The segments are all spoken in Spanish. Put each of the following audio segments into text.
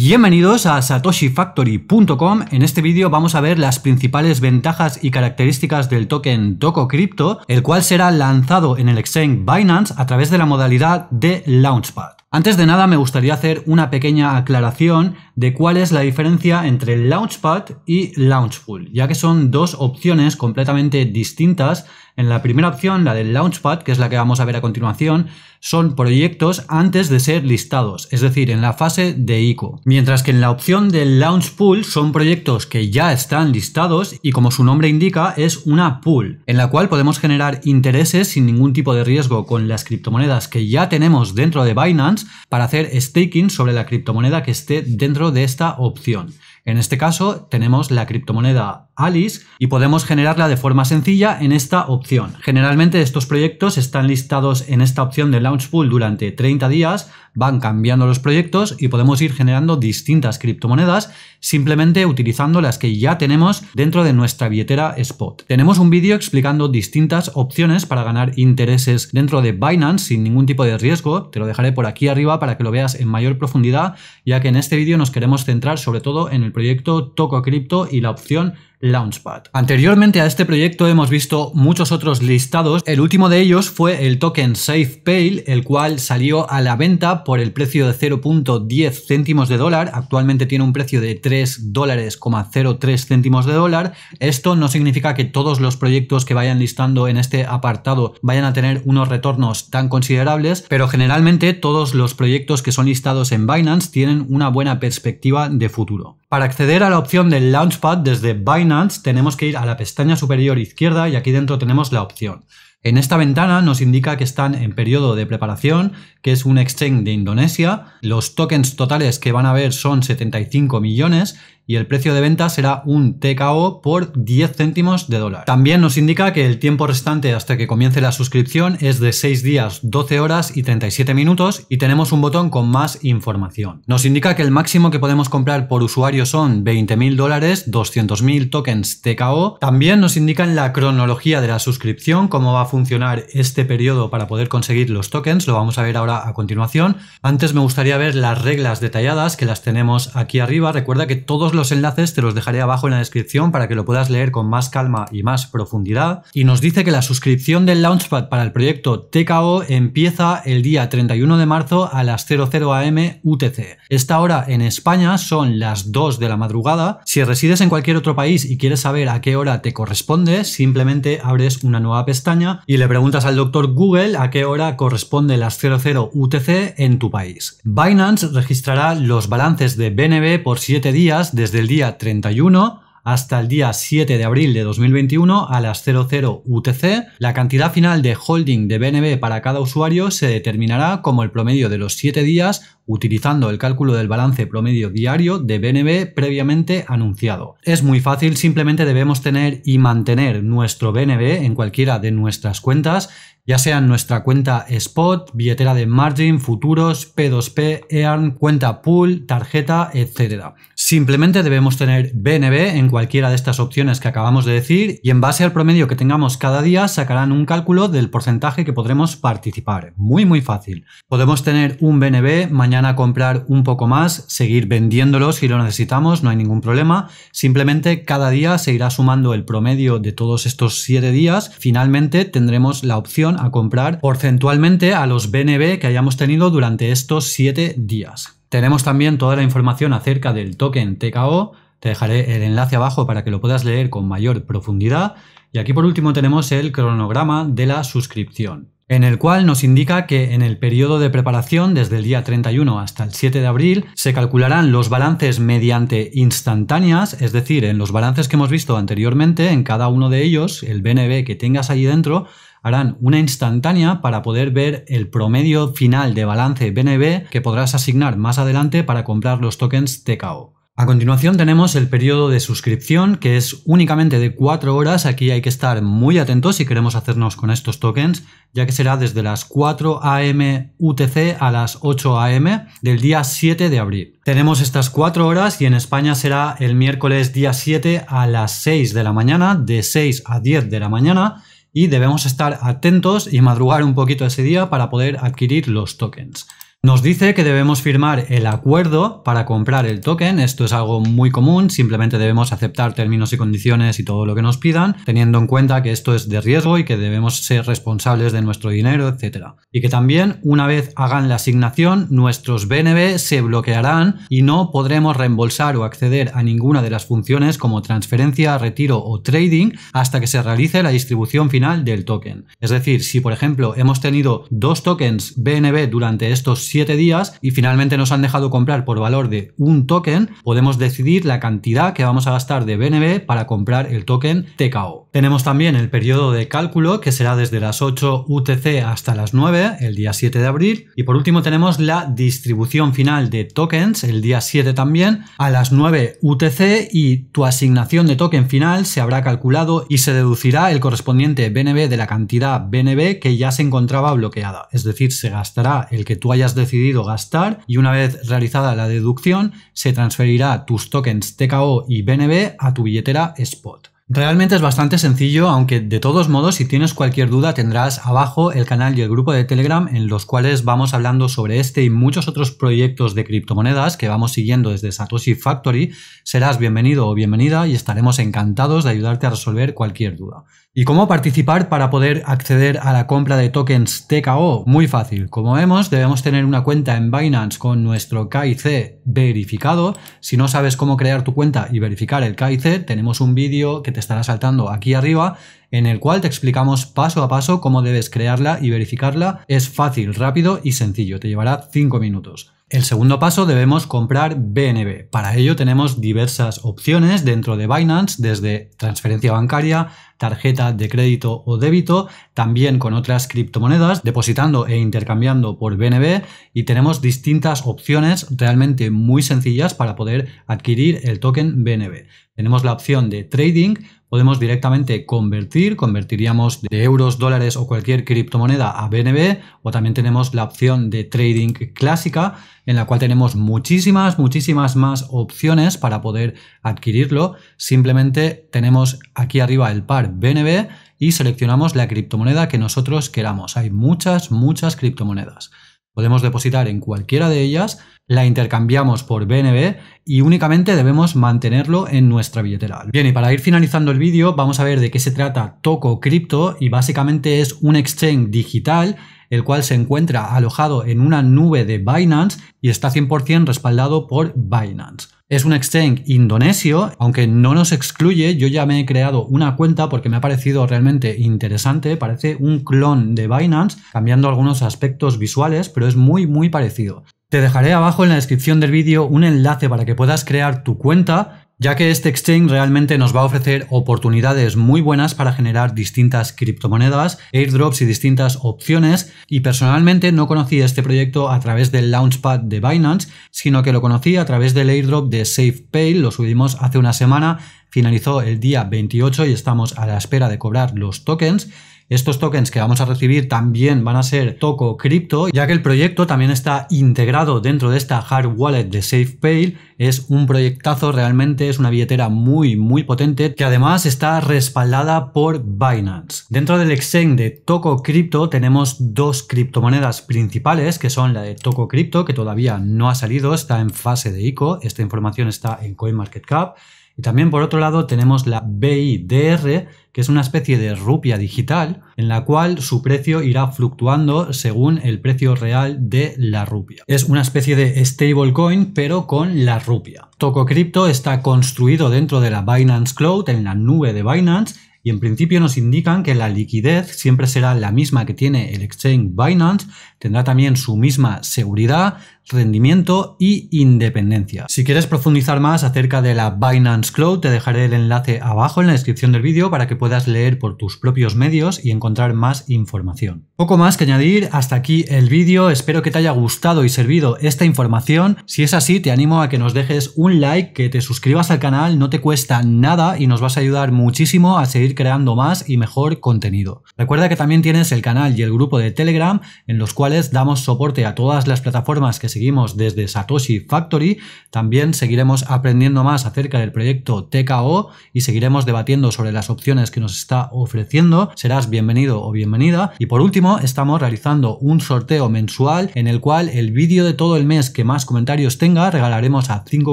Bienvenidos a satoshifactory.com. En este vídeo vamos a ver las principales ventajas y características del token toco Crypto, el cual será lanzado en el exchange Binance a través de la modalidad de Launchpad. Antes de nada me gustaría hacer una pequeña aclaración de cuál es la diferencia entre Launchpad y Launchpool, ya que son dos opciones completamente distintas en la primera opción, la del Launchpad, que es la que vamos a ver a continuación, son proyectos antes de ser listados, es decir, en la fase de ICO. Mientras que en la opción del Launchpool Pool son proyectos que ya están listados y como su nombre indica es una pool, en la cual podemos generar intereses sin ningún tipo de riesgo con las criptomonedas que ya tenemos dentro de Binance para hacer staking sobre la criptomoneda que esté dentro de esta opción. En este caso tenemos la criptomoneda Alice y podemos generarla de forma sencilla en esta opción. Generalmente estos proyectos están listados en esta opción de Launch Pool durante 30 días, van cambiando los proyectos y podemos ir generando distintas criptomonedas simplemente utilizando las que ya tenemos dentro de nuestra billetera Spot. Tenemos un vídeo explicando distintas opciones para ganar intereses dentro de Binance sin ningún tipo de riesgo, te lo dejaré por aquí arriba para que lo veas en mayor profundidad, ya que en este vídeo nos queremos centrar sobre todo en el proyecto Toco Crypto y la opción Launchpad. Anteriormente a este proyecto hemos visto muchos otros listados, el último de ellos fue el token SafePale, el cual salió a la venta por el precio de 0.10 céntimos de dólar, actualmente tiene un precio de 3 dólares,03 céntimos de dólar. Esto no significa que todos los proyectos que vayan listando en este apartado vayan a tener unos retornos tan considerables, pero generalmente todos los proyectos que son listados en Binance tienen una buena perspectiva de futuro. Para acceder a la opción del Launchpad desde Binance, tenemos que ir a la pestaña superior izquierda y aquí dentro tenemos la opción. En esta ventana nos indica que están en periodo de preparación, que es un exchange de Indonesia. Los tokens totales que van a ver son 75 millones y el precio de venta será un TKO por 10 céntimos de dólar. También nos indica que el tiempo restante hasta que comience la suscripción es de 6 días, 12 horas y 37 minutos y tenemos un botón con más información. Nos indica que el máximo que podemos comprar por usuario son 20.000 dólares, 200.000 tokens TKO. También nos indican la cronología de la suscripción, cómo va a funcionar este periodo para poder conseguir los tokens, lo vamos a ver ahora a continuación. Antes me gustaría ver las reglas detalladas que las tenemos aquí arriba. Recuerda que todos los enlaces te los dejaré abajo en la descripción para que lo puedas leer con más calma y más profundidad. Y nos dice que la suscripción del Launchpad para el proyecto TKO empieza el día 31 de marzo a las 00 am UTC. Esta hora en España son las 2 de la madrugada. Si resides en cualquier otro país y quieres saber a qué hora te corresponde, simplemente abres una nueva pestaña y le preguntas al doctor Google a qué hora corresponde las 00 UTC en tu país. Binance registrará los balances de BNB por 7 días desde desde el día 31 hasta el día 7 de abril de 2021 a las 00 UTC. La cantidad final de holding de BNB para cada usuario se determinará como el promedio de los 7 días utilizando el cálculo del balance promedio diario de BNB previamente anunciado. Es muy fácil, simplemente debemos tener y mantener nuestro BNB en cualquiera de nuestras cuentas, ya sean nuestra cuenta spot, billetera de margin, futuros, P2P, EARN, cuenta pool, tarjeta, etcétera Simplemente debemos tener BNB en cualquiera de estas opciones que acabamos de decir y en base al promedio que tengamos cada día sacarán un cálculo del porcentaje que podremos participar. Muy muy fácil. Podemos tener un BNB mañana a comprar un poco más, seguir vendiéndolo si lo necesitamos, no hay ningún problema. Simplemente cada día se irá sumando el promedio de todos estos siete días. Finalmente tendremos la opción a comprar porcentualmente a los BNB que hayamos tenido durante estos siete días. Tenemos también toda la información acerca del token TKO, te dejaré el enlace abajo para que lo puedas leer con mayor profundidad. Y aquí por último tenemos el cronograma de la suscripción en el cual nos indica que en el periodo de preparación desde el día 31 hasta el 7 de abril se calcularán los balances mediante instantáneas, es decir, en los balances que hemos visto anteriormente, en cada uno de ellos, el BNB que tengas ahí dentro, harán una instantánea para poder ver el promedio final de balance BNB que podrás asignar más adelante para comprar los tokens TKO. A continuación tenemos el periodo de suscripción, que es únicamente de 4 horas. Aquí hay que estar muy atentos si queremos hacernos con estos tokens, ya que será desde las 4 am UTC a las 8 am del día 7 de abril. Tenemos estas 4 horas y en España será el miércoles día 7 a las 6 de la mañana, de 6 a 10 de la mañana y debemos estar atentos y madrugar un poquito ese día para poder adquirir los tokens. Nos dice que debemos firmar el acuerdo para comprar el token, esto es algo muy común, simplemente debemos aceptar términos y condiciones y todo lo que nos pidan, teniendo en cuenta que esto es de riesgo y que debemos ser responsables de nuestro dinero, etc. Y que también una vez hagan la asignación, nuestros BNB se bloquearán y no podremos reembolsar o acceder a ninguna de las funciones como transferencia, retiro o trading hasta que se realice la distribución final del token. Es decir, si por ejemplo hemos tenido dos tokens BNB durante estos días y finalmente nos han dejado comprar por valor de un token, podemos decidir la cantidad que vamos a gastar de BNB para comprar el token TKO. Tenemos también el periodo de cálculo que será desde las 8 UTC hasta las 9 el día 7 de abril y por último tenemos la distribución final de tokens el día 7 también a las 9 UTC y tu asignación de token final se habrá calculado y se deducirá el correspondiente BNB de la cantidad BNB que ya se encontraba bloqueada, es decir, se gastará el que tú hayas decidido gastar y una vez realizada la deducción se transferirá tus tokens TKO y BNB a tu billetera Spot. Realmente es bastante sencillo, aunque de todos modos si tienes cualquier duda tendrás abajo el canal y el grupo de Telegram en los cuales vamos hablando sobre este y muchos otros proyectos de criptomonedas que vamos siguiendo desde Satoshi Factory. Serás bienvenido o bienvenida y estaremos encantados de ayudarte a resolver cualquier duda. ¿Y cómo participar para poder acceder a la compra de tokens TKO? Muy fácil. Como vemos, debemos tener una cuenta en Binance con nuestro KIC verificado. Si no sabes cómo crear tu cuenta y verificar el KIC, tenemos un vídeo que te estará saltando aquí arriba, en el cual te explicamos paso a paso cómo debes crearla y verificarla. Es fácil, rápido y sencillo, te llevará 5 minutos. El segundo paso debemos comprar BNB. Para ello tenemos diversas opciones dentro de Binance, desde transferencia bancaria, tarjeta de crédito o débito, también con otras criptomonedas, depositando e intercambiando por BNB y tenemos distintas opciones realmente muy sencillas para poder adquirir el token BNB. Tenemos la opción de trading, podemos directamente convertir, convertiríamos de euros, dólares o cualquier criptomoneda a BNB o también tenemos la opción de trading clásica en la cual tenemos muchísimas, muchísimas más opciones para poder adquirirlo. Simplemente tenemos aquí arriba el par BNB y seleccionamos la criptomoneda que nosotros queramos. Hay muchas, muchas criptomonedas podemos depositar en cualquiera de ellas, la intercambiamos por BNB y únicamente debemos mantenerlo en nuestra billetera. Bien, y para ir finalizando el vídeo, vamos a ver de qué se trata Toco Crypto y básicamente es un exchange digital el cual se encuentra alojado en una nube de Binance y está 100% respaldado por Binance. Es un exchange indonesio, aunque no nos excluye, yo ya me he creado una cuenta porque me ha parecido realmente interesante, parece un clon de Binance, cambiando algunos aspectos visuales, pero es muy muy parecido. Te dejaré abajo en la descripción del vídeo un enlace para que puedas crear tu cuenta ya que este exchange realmente nos va a ofrecer oportunidades muy buenas para generar distintas criptomonedas, airdrops y distintas opciones, y personalmente no conocí este proyecto a través del launchpad de Binance, sino que lo conocí a través del airdrop de SafePay, lo subimos hace una semana, finalizó el día 28 y estamos a la espera de cobrar los tokens, estos tokens que vamos a recibir también van a ser Toco Crypto, ya que el proyecto también está integrado dentro de esta hard wallet de SafePay. Es un proyectazo realmente, es una billetera muy muy potente que además está respaldada por Binance. Dentro del exchange de Toco Crypto tenemos dos criptomonedas principales que son la de Toco Crypto que todavía no ha salido, está en fase de ICO, esta información está en CoinMarketCap y también por otro lado tenemos la BIDR, que es una especie de rupia digital, en la cual su precio irá fluctuando según el precio real de la rupia. Es una especie de stablecoin, pero con la rupia. Toco está construido dentro de la Binance Cloud, en la nube de Binance, y en principio nos indican que la liquidez siempre será la misma que tiene el exchange Binance, tendrá también su misma seguridad, rendimiento y independencia. Si quieres profundizar más acerca de la Binance Cloud, te dejaré el enlace abajo en la descripción del vídeo para que puedas leer por tus propios medios y encontrar más información. Poco más que añadir, hasta aquí el vídeo, espero que te haya gustado y servido esta información. Si es así, te animo a que nos dejes un like, que te suscribas al canal, no te cuesta nada y nos vas a ayudar muchísimo a seguir creando más y mejor contenido. Recuerda que también tienes el canal y el grupo de Telegram en los cuales damos soporte a todas las plataformas que se seguimos desde Satoshi Factory. También seguiremos aprendiendo más acerca del proyecto TKO y seguiremos debatiendo sobre las opciones que nos está ofreciendo. Serás bienvenido o bienvenida. Y por último, estamos realizando un sorteo mensual en el cual el vídeo de todo el mes que más comentarios tenga regalaremos a 5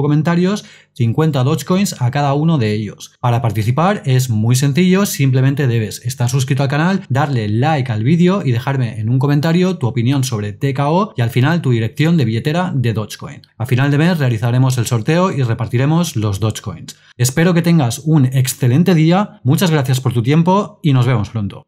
comentarios 50 coins a cada uno de ellos. Para participar es muy sencillo, simplemente debes estar suscrito al canal, darle like al vídeo y dejarme en un comentario tu opinión sobre TKO y al final tu dirección de de Dogecoin. A final de mes realizaremos el sorteo y repartiremos los Dogecoins. Espero que tengas un excelente día, muchas gracias por tu tiempo y nos vemos pronto.